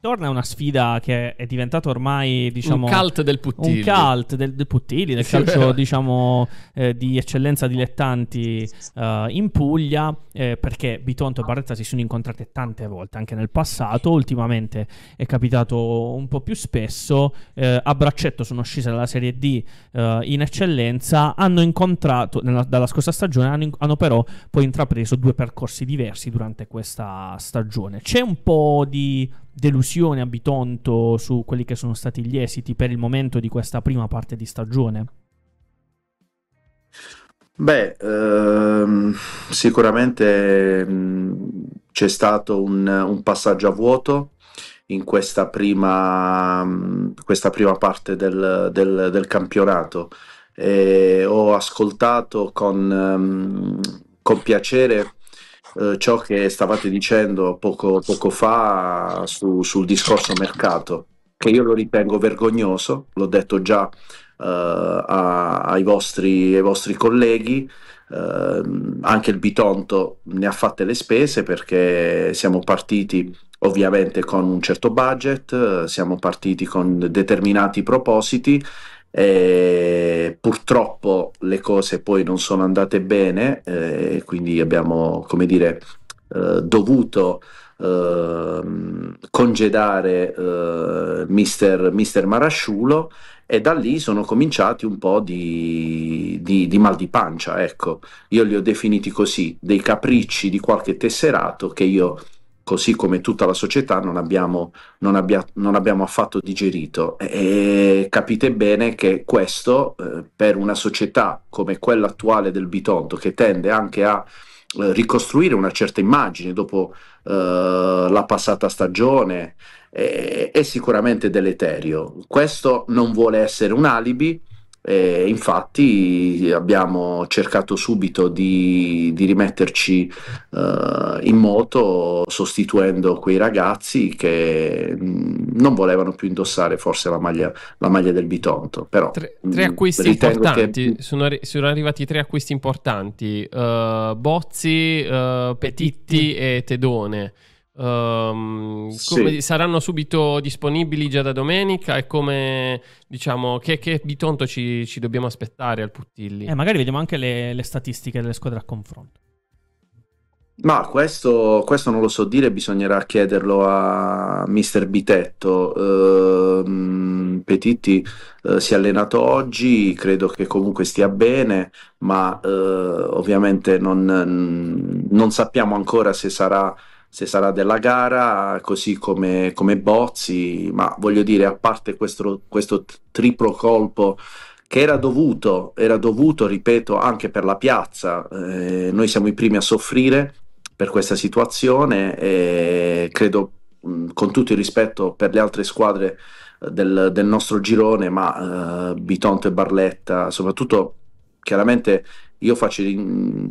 Torna una sfida che è diventata ormai, diciamo... Un cult del Puttili. Un cult del, del Puttili, del calcio, diciamo, eh, di eccellenza dilettanti eh, in Puglia, eh, perché Bitonto e Barretta si sono incontrate tante volte, anche nel passato, ultimamente è capitato un po' più spesso. Eh, a braccetto sono scese dalla Serie D eh, in eccellenza, hanno incontrato, nella, dalla scorsa stagione, hanno, hanno però poi intrapreso due percorsi diversi durante questa stagione. C'è un po' di delusione a Bitonto su quelli che sono stati gli esiti per il momento di questa prima parte di stagione? Beh, ehm, sicuramente mh, mm, c'è stato un, un, passaggio a vuoto in questa prima, mh, mm, questa prima parte del, del, del campionato. E ho ascoltato con, mh, mm, con piacere eh, ciò che stavate dicendo poco, poco fa su, sul discorso mercato, che io lo ritengo vergognoso, l'ho detto già Uh, a, ai, vostri, ai, vostri, colleghi. Uh, anche il Bitonto ne ha fatte le spese perché siamo partiti ovviamente con un certo budget, siamo partiti con determinati propositi eh, purtroppo le cose poi non sono andate bene, eh, quindi abbiamo, come dire, eh, dovuto ehm, congedare eh, mister, mister Marasciulo e da lì sono cominciati un po' di, di, di, mal di pancia, ecco, io li ho definiti così, dei capricci di qualche tesserato che io così come tutta la società, non abbiamo, non abbia, non abbiamo affatto digerito. E capite bene che questo, eh, per una società come quella attuale del Bitonto, che tende anche a eh, ricostruire una certa immagine dopo eh, la passata stagione, eh, è sicuramente deleterio. Questo non vuole essere un alibi, e infatti abbiamo cercato subito di, di rimetterci uh, in moto sostituendo quei ragazzi che mh, mm, non volevano più indossare forse la maglia, la maglia del Bitonto. Però, tre, mm, tre acquisti importanti, che... Mm sono, arri- sono, arrivati tre acquisti importanti, uh, Bozzi, uh, Petitti e Tedone. Um, come, sì. Saranno subito disponibili già da domenica e come diciamo che, che tonto ci, ci, dobbiamo aspettare al Puttilli? Eh, magari vediamo anche le, le statistiche delle squadre a confronto. Ma questo, questo, non lo so dire, bisognerà chiederlo a mister Bitetto. Uh, Petiti uh, si è allenato oggi, credo che comunque stia bene, ma uh, ovviamente non, non sappiamo ancora se sarà se sarà della gara, così come, come Bozzi, ma voglio dire, a parte questo, questo triplo colpo che era dovuto, era dovuto, ripeto, anche per la piazza, eh, noi siamo i primi a soffrire per questa situazione e credo mh, con tutto il rispetto per le altre squadre eh, del, del nostro girone, ma eh, Bitonto e Barletta, soprattutto chiaramente io faccio... In,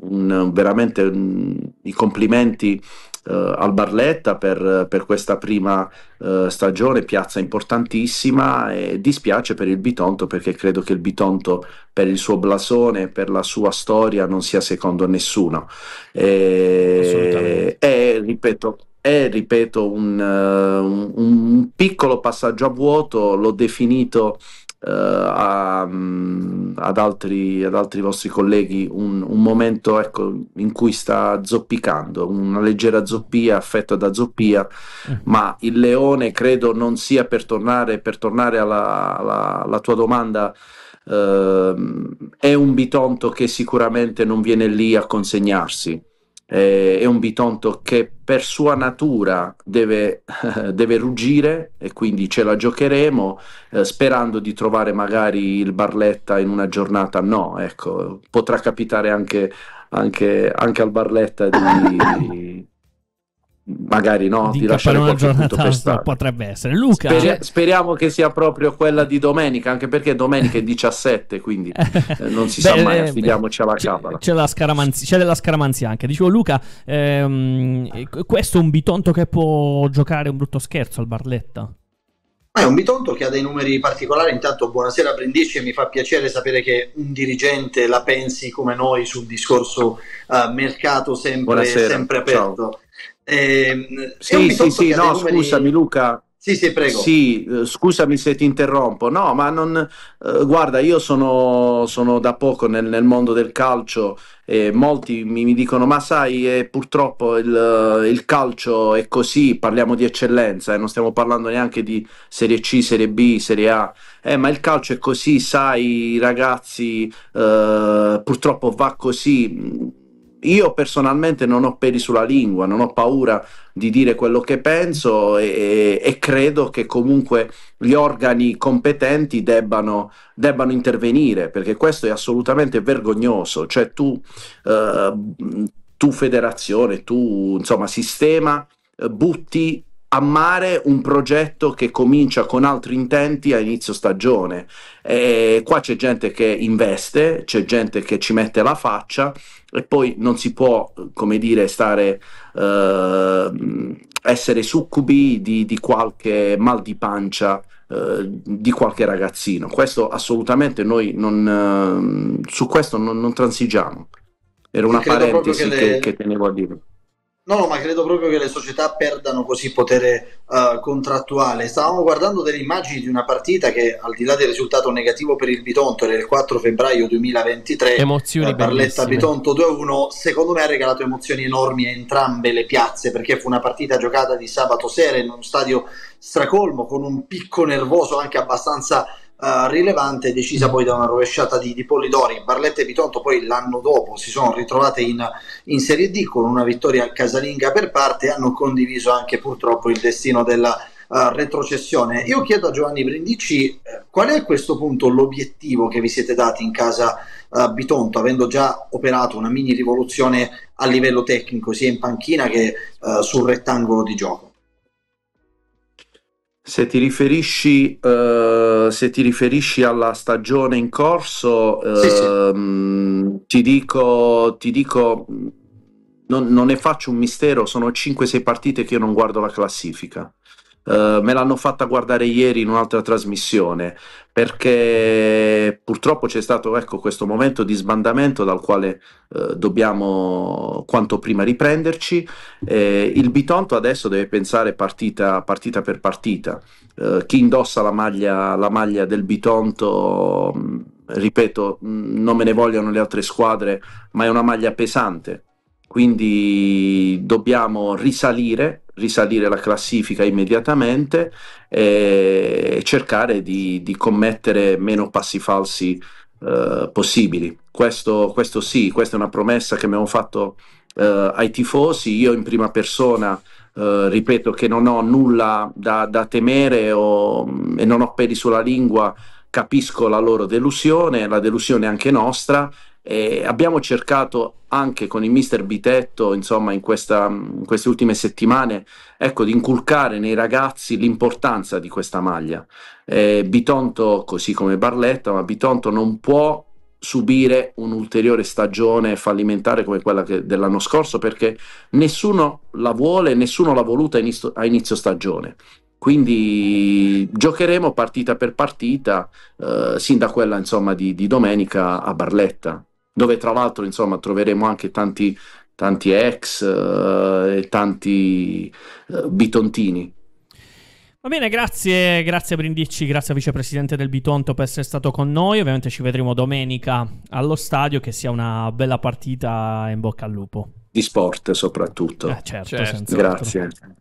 un, veramente un, mm, i complimenti Uh, al Barletta per, per questa prima uh, stagione, piazza importantissima e dispiace per il Bitonto perché credo che il Bitonto per il suo blasone, per la sua storia non sia secondo nessuno. E, e ripeto, è, ripeto un, uh, un, un piccolo passaggio a vuoto, l'ho definito eh, a, ad, altri, ad, altri, vostri colleghi un, un momento ecco, in cui sta zoppicando, una leggera zoppia, affetta da zoppia, eh. ma il leone credo non sia per tornare, per tornare alla, alla, alla tua domanda. Eh, è un bitonto che sicuramente non viene lì a consegnarsi, eh, è un Bitonto che per sua natura deve, deve ruggire e quindi ce la giocheremo eh, sperando di trovare magari il Barletta in una giornata. No, ecco, potrà capitare anche, anche, anche al Barletta di... magari no, di, di lasciare qualche punto per Potrebbe essere. Luca, Speri- eh? speriamo che sia proprio quella di domenica, anche perché domenica è 17, quindi eh, non si beh, sa mai, eh, affidiamoci alla cabala. C'è, la scaramanzi- c'è della scaramanzia anche. Dicevo Luca, ehm, questo è un bitonto che può giocare un brutto scherzo al Barletta. Ma è un Bitonto che ha dei numeri particolari. Intanto, buonasera Brindisci, e mi fa piacere sapere che un dirigente la pensi come noi sul discorso uh, mercato sempre, sempre aperto. Eh, sì, sì, sì, no, numeri... scusami Luca, sì, sì, prego. Sì, eh, scusami se ti interrompo. No, ma non... Eh, guarda, io sono, sono, da poco nel, nel mondo del calcio e molti mi, mi dicono, ma sai, eh, purtroppo il, eh, il, calcio è così, parliamo di eccellenza e eh, non stiamo parlando neanche di Serie C, Serie B, Serie A. ma il calcio è così, sai, ragazzi, purtroppo va così io personalmente non ho peli sulla lingua, non ho paura di dire quello che penso e, e credo che comunque gli organi competenti debbano, debbano, intervenire, perché questo è assolutamente vergognoso. Cioè tu, eh, tu federazione, tu insomma sistema, eh, butti amare un progetto che comincia con altri intenti a inizio stagione. E qua c'è gente che investe, c'è gente che ci mette la faccia e poi non si può, come dire, stare, eh, essere succubi di, di, qualche mal di pancia eh, di qualche ragazzino. Questo assolutamente noi non, eh, su questo non, non transigiamo. Era una parentesi che, le... che tenevo a dire. No, no, ma credo proprio che le società perdano così potere uh, contrattuale. Stavamo guardando delle immagini di una partita che, al di là del risultato negativo per il Bitonto era il 4 febbraio 2023, eh, emozioni eh, Barletta Bitonto 2-1, secondo me ha regalato emozioni enormi a entrambe le piazze, perché fu una partita giocata di sabato sera in uno stadio stracolmo, con un picco nervoso anche abbastanza eh, rilevante decisa poi da una rovesciata di, di Polidori. Barletta e Bitonto poi l'anno dopo si sono ritrovate in, in, Serie D con una vittoria casalinga per parte e hanno condiviso anche purtroppo il destino della uh, retrocessione. Io chiedo a Giovanni Brindisi eh, qual è a questo punto l'obiettivo che vi siete dati in casa uh, eh, Bitonto, avendo già operato una mini rivoluzione a livello tecnico sia in panchina che sul rettangolo di gioco. Se ti riferisci, uh, se ti riferisci alla stagione in corso, uh, sì. Ehm, ti dico, ti dico non, non ne faccio un mistero, sono 5-6 partite che io non guardo la classifica. Eh, me l'hanno fatta guardare ieri in un'altra trasmissione perché purtroppo c'è stato ecco, questo momento di sbandamento dal quale uh, dobbiamo quanto prima riprenderci. Eh, il Bitonto adesso deve pensare partita, partita per partita. Uh, chi indossa la maglia, la maglia del Bitonto, mm, ripeto, mm, non me ne vogliono le altre squadre, ma è una maglia pesante. Quindi dobbiamo risalire risalire la classifica immediatamente e cercare di, di commettere meno passi falsi eh, possibili. Questo, questo, sì, questa è una promessa che abbiamo fatto eh, ai tifosi, io in prima persona eh, ripeto che non ho nulla da, da temere o, mm, e non ho peli sulla lingua, capisco la loro delusione, la delusione anche nostra e abbiamo cercato anche con il mister Bitetto, insomma, in, questa, in, queste ultime settimane, ecco, di inculcare nei ragazzi l'importanza di questa maglia. Eh, Bitonto, così come Barletta, ma Bitonto non può subire un'ulteriore stagione fallimentare come quella che, dell'anno scorso perché nessuno la vuole, nessuno l'ha voluta a inizio stagione. Quindi giocheremo partita per partita, eh, sin da quella insomma, di, di domenica a Barletta dove tra l'altro insomma troveremo anche tanti, tanti ex eh, e tanti eh, bitontini. Va bene, grazie, grazie a Brindicci, grazie al vicepresidente del Bitonto per essere stato con noi. Ovviamente ci vedremo domenica allo stadio, che sia una bella partita in bocca al lupo. Di sport soprattutto. Eh, certo, certo. Grazie. Altro.